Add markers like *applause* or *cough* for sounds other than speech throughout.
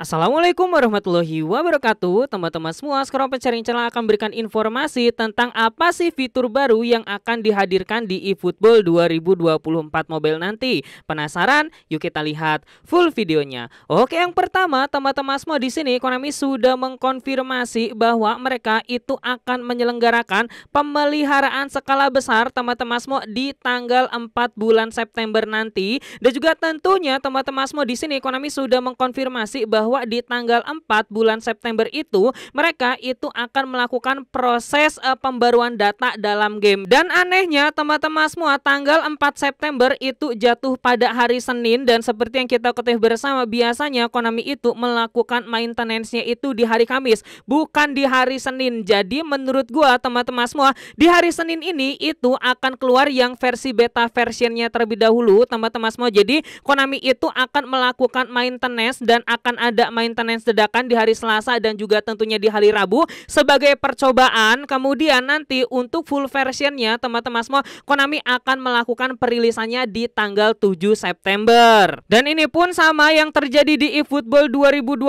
Assalamualaikum warahmatullahi wabarakatuh Teman-teman semua sekarang pencarian channel akan berikan informasi tentang apa sih fitur baru yang akan dihadirkan di eFootball 2024 mobile nanti Penasaran? Yuk kita lihat full videonya Oke yang pertama teman-teman semua di sini Konami sudah mengkonfirmasi bahwa mereka itu akan menyelenggarakan pemeliharaan skala besar teman-teman semua di tanggal 4 bulan September nanti Dan juga tentunya teman-teman semua di sini Konami sudah mengkonfirmasi bahwa bahwa di tanggal 4 bulan September itu mereka itu akan melakukan proses uh, pembaruan data dalam game. Dan anehnya teman-teman semua tanggal 4 September itu jatuh pada hari Senin dan seperti yang kita ketahui bersama biasanya Konami itu melakukan maintenance-nya itu di hari Kamis, bukan di hari Senin. Jadi menurut gua teman-teman semua di hari Senin ini itu akan keluar yang versi beta versionnya terlebih dahulu teman-teman semua. Jadi Konami itu akan melakukan maintenance dan akan ada tidak maintenance dedakan di hari Selasa dan juga tentunya di hari Rabu sebagai percobaan. Kemudian nanti untuk full versionnya teman-teman semua Konami akan melakukan perilisannya di tanggal 7 September. Dan ini pun sama yang terjadi di eFootball 2022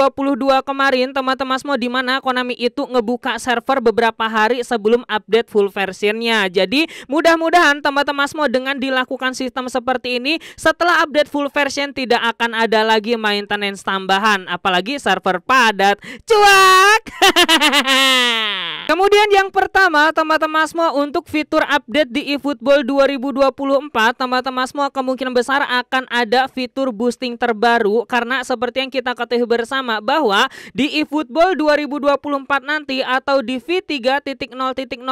kemarin teman-teman semua di mana Konami itu ngebuka server beberapa hari sebelum update full versionnya. Jadi mudah-mudahan teman-teman semua dengan dilakukan sistem seperti ini setelah update full version tidak akan ada lagi maintenance tambahan apalagi server padat. Cuak. *laughs* Kemudian yang pertama, teman-teman semua untuk fitur update di eFootball 2024, teman-teman semua kemungkinan besar akan ada fitur boosting terbaru karena seperti yang kita ketahui bersama bahwa di eFootball 2024 nanti atau di V3.0.0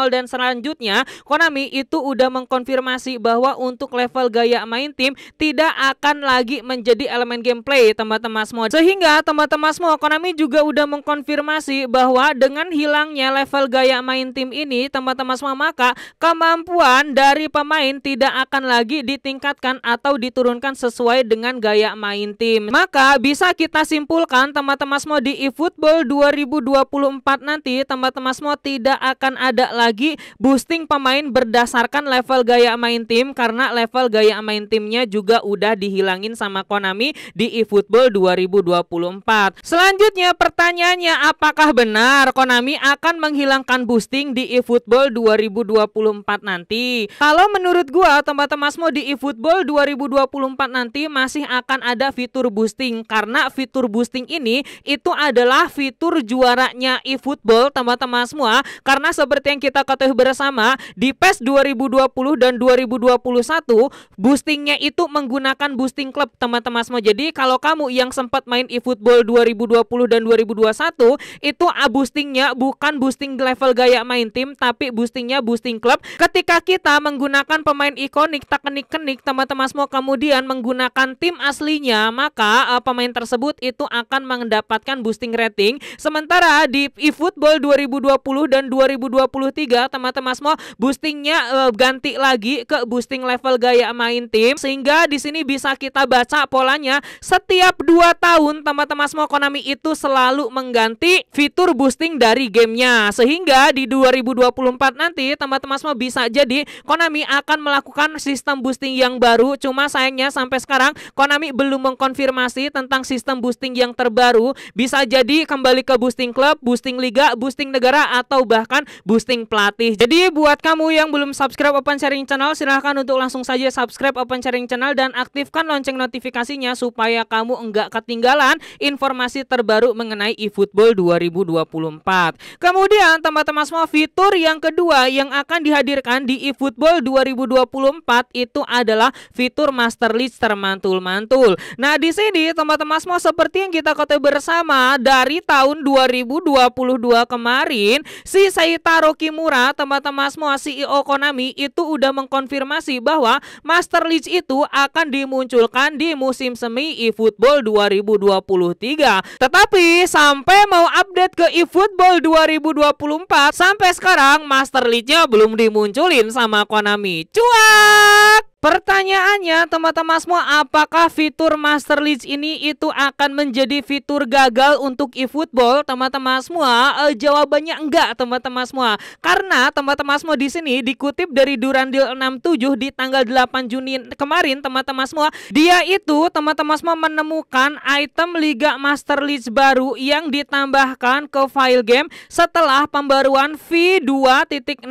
dan selanjutnya Konami itu udah mengkonfirmasi bahwa untuk level gaya main tim tidak akan lagi menjadi elemen gameplay teman-teman semua. Sehingga teman-teman semua Konami juga udah mengkonfirmasi bahwa dengan hilangnya level gaya main tim ini teman-teman semua maka kemampuan dari pemain tidak akan lagi ditingkatkan atau diturunkan sesuai dengan gaya main tim. Maka bisa kita simpulkan teman-teman semua di eFootball 2024 nanti teman-teman semua tidak akan ada lagi boosting pemain berdasarkan level gaya main tim karena level gaya main timnya juga udah dihilangin sama Konami di eFootball 2024. Selanjutnya pertanyaannya apakah benar Konami akan menghilangkan menghilangkan boosting di eFootball 2024 nanti. Kalau menurut gua tempat teman semua di eFootball 2024 nanti masih akan ada fitur boosting karena fitur boosting ini itu adalah fitur juaranya eFootball tempat teman semua karena seperti yang kita ketahui bersama di PES 2020 dan 2021 boostingnya itu menggunakan boosting klub teman-teman semua. Jadi kalau kamu yang sempat main eFootball 2020 dan 2021 itu ah, boostingnya bukan boosting level gaya main tim tapi boostingnya boosting klub. Ketika kita menggunakan pemain ikonik tak kenik-kenik teman-teman semua kemudian menggunakan tim aslinya maka uh, pemain tersebut itu akan mendapatkan boosting rating. Sementara di eFootball 2020 dan 2023 teman-teman semua boostingnya uh, ganti lagi ke boosting level gaya main tim sehingga di sini bisa kita baca polanya setiap 2 tahun teman-teman semua Konami itu selalu mengganti fitur boosting dari gamenya sehingga sehingga di 2024 nanti teman-teman semua bisa jadi Konami akan melakukan sistem boosting yang baru. Cuma sayangnya sampai sekarang Konami belum mengkonfirmasi tentang sistem boosting yang terbaru. Bisa jadi kembali ke boosting klub, boosting liga, boosting negara atau bahkan boosting pelatih. Jadi buat kamu yang belum subscribe Open Sharing Channel silahkan untuk langsung saja subscribe Open Sharing Channel dan aktifkan lonceng notifikasinya supaya kamu enggak ketinggalan informasi terbaru mengenai eFootball 2024. Kemudian dengan teman-teman semua, fitur yang kedua yang akan dihadirkan di eFootball 2024 itu adalah fitur master list termantul-mantul. Nah, di sini teman-teman semua seperti yang kita ketahui bersama dari tahun 2022 kemarin, si Saitaro Kimura, teman-teman semua CEO Konami itu udah mengkonfirmasi bahwa master list itu akan dimunculkan di musim semi eFootball 2023. Tetapi sampai mau update ke eFootball 2020 sampai sekarang Master league belum dimunculin sama Konami. Cuak! Pertanyaannya teman-teman semua apakah fitur Master League ini itu akan menjadi fitur gagal untuk eFootball teman-teman semua? E, jawabannya enggak teman-teman semua. Karena teman-teman semua di sini dikutip dari Durandil 67 di tanggal 8 Juni kemarin teman-teman semua, dia itu teman-teman semua menemukan item Liga Master League baru yang ditambahkan ke file game setelah pembaruan V2.6.0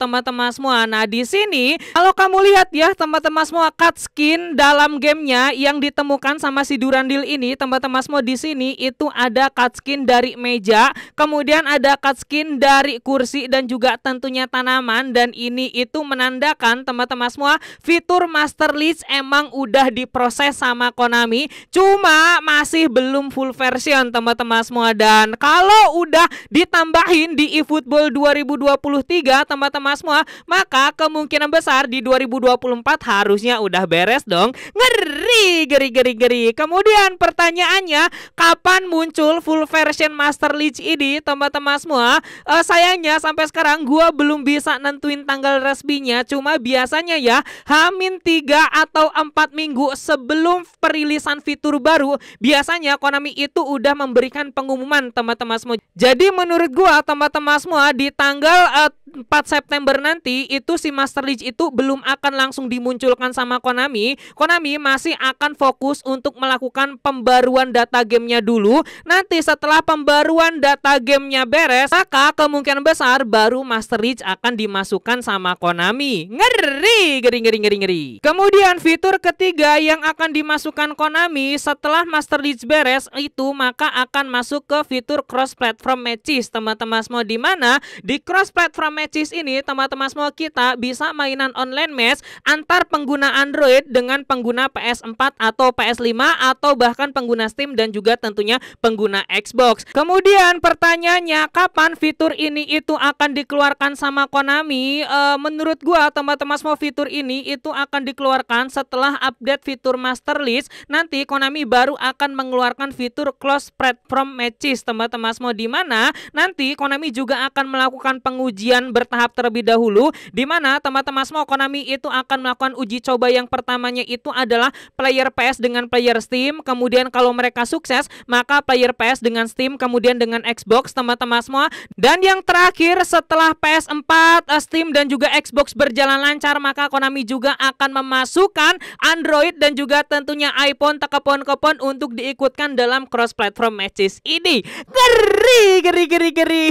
teman-teman semua. Nah, di sini kalau kamu lihat lihat ya teman-teman semua cut skin dalam gamenya yang ditemukan sama si Durandil ini teman-teman semua di sini itu ada cut skin dari meja kemudian ada cut skin dari kursi dan juga tentunya tanaman dan ini itu menandakan teman-teman semua fitur master list emang udah diproses sama Konami cuma masih belum full version teman-teman semua dan kalau udah ditambahin di eFootball 2023 teman-teman semua maka kemungkinan besar di 2023 2024 harusnya udah beres dong. Ngeri, geri, geri, geri. Kemudian pertanyaannya, kapan muncul full version Master League ini, teman-teman semua? Uh, sayangnya sampai sekarang gue belum bisa nentuin tanggal resminya. Cuma biasanya ya, Hamin 3 atau 4 minggu sebelum perilisan fitur baru, biasanya Konami itu udah memberikan pengumuman, teman-teman semua. Jadi menurut gue teman-teman semua di tanggal uh, eh, 4 September nanti itu si Master League itu belum akan akan langsung dimunculkan sama Konami, Konami masih akan fokus untuk melakukan pembaruan data gamenya dulu. Nanti setelah pembaruan data gamenya beres, maka kemungkinan besar baru Master Reach akan dimasukkan sama Konami. Ngeri, ngeri, ngeri, ngeri, ngeri. Kemudian fitur ketiga yang akan dimasukkan Konami setelah Master Reach beres itu maka akan masuk ke fitur cross platform matches, teman-teman semua di mana di cross platform matches ini teman-teman semua kita bisa mainan online match antar pengguna Android dengan pengguna PS4 atau PS5 atau bahkan pengguna Steam dan juga tentunya pengguna Xbox. Kemudian pertanyaannya kapan fitur ini itu akan dikeluarkan sama Konami? E, menurut gua teman-teman semua fitur ini itu akan dikeluarkan setelah update fitur master list. Nanti Konami baru akan mengeluarkan fitur cross platform matches teman-teman semua di mana nanti Konami juga akan melakukan pengujian bertahap terlebih dahulu di mana teman-teman semua Konami itu akan melakukan uji coba yang pertamanya itu adalah player PS dengan player Steam. Kemudian kalau mereka sukses, maka player PS dengan Steam kemudian dengan Xbox teman-teman semua. Dan yang terakhir setelah PS4, eh, Steam dan juga Xbox berjalan lancar, maka Konami juga akan memasukkan Android dan juga tentunya iPhone tekepon-kepon untuk diikutkan dalam cross platform matches ini. Geri geri geri geri.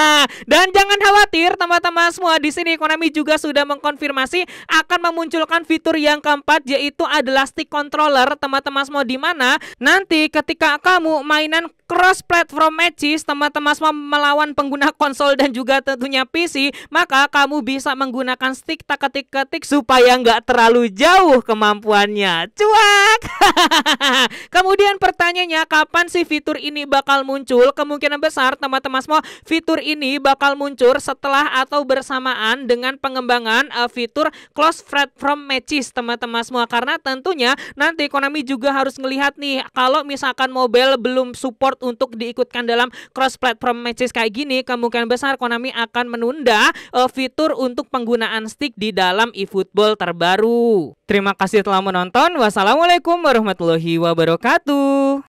*laughs* dan jangan khawatir teman-teman semua di sini Konami juga sudah mengkonfirmasi akan memunculkan fitur yang keempat yaitu adalah stick controller teman-teman semua di mana nanti ketika kamu mainan cross platform matches teman-teman semua melawan pengguna konsol dan juga tentunya PC maka kamu bisa menggunakan stick tak ketik-ketik supaya nggak terlalu jauh kemampuannya cuak *laughs* kemudian per pertanyaannya kapan sih fitur ini bakal muncul? Kemungkinan besar teman-teman semua fitur ini bakal muncul setelah atau bersamaan dengan pengembangan uh, fitur close from matches teman-teman semua karena tentunya nanti Konami juga harus melihat nih kalau misalkan mobile belum support untuk diikutkan dalam cross platform matches kayak gini kemungkinan besar Konami akan menunda uh, fitur untuk penggunaan stick di dalam eFootball terbaru. Terima kasih telah menonton. Wassalamualaikum warahmatullahi wabarakatuh.